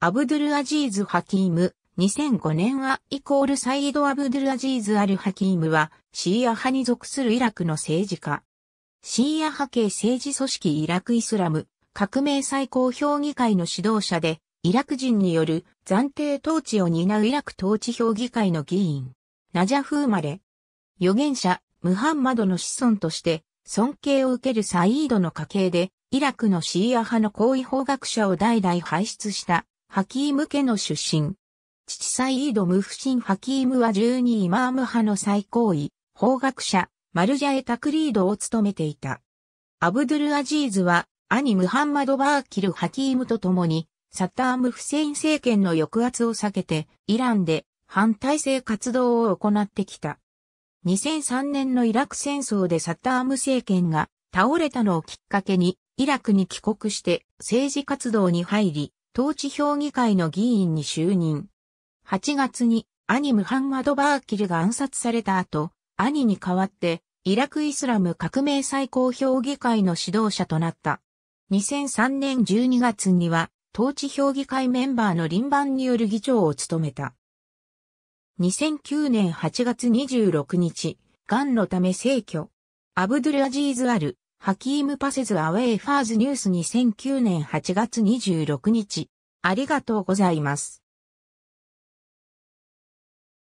アブドゥルアジーズ・ハキーム、2005年はイコールサイード・アブドゥルアジーズ・アル・ハキームは、シーア派に属するイラクの政治家。シーア派系政治組織イラク・イスラム、革命最高評議会の指導者で、イラク人による暫定統治を担うイラク統治評議会の議員、ナジャフーマレ。預言者、ムハンマドの子孫として、尊敬を受けるサイードの家系で、イラクのシーア派の行為法学者を代々輩出したハキーム家の出身。父サイード・ムフシン・ハキームは12イマーム派の最高位、法学者、マルジャエ・タクリードを務めていた。アブドゥル・アジーズは、兄ムハンマド・バーキル・ハキームと共に、サッターム・フセイン政権の抑圧を避けて、イランで反体制活動を行ってきた。2003年のイラク戦争でサッターム政権が倒れたのをきっかけに、イラクに帰国して政治活動に入り、統治評議会の議員に就任。8月に兄ムハンマド・バーキルが暗殺された後、兄に代わってイラクイスラム革命最高評議会の指導者となった。2003年12月には、統治評議会メンバーの臨番による議長を務めた。2009年8月26日、癌のため逝去。アブドゥルアジーズ・アル、ハキーム・パセズ・アウェイ・ファーズ・ニュース2009年8月26日。ありがとうございます。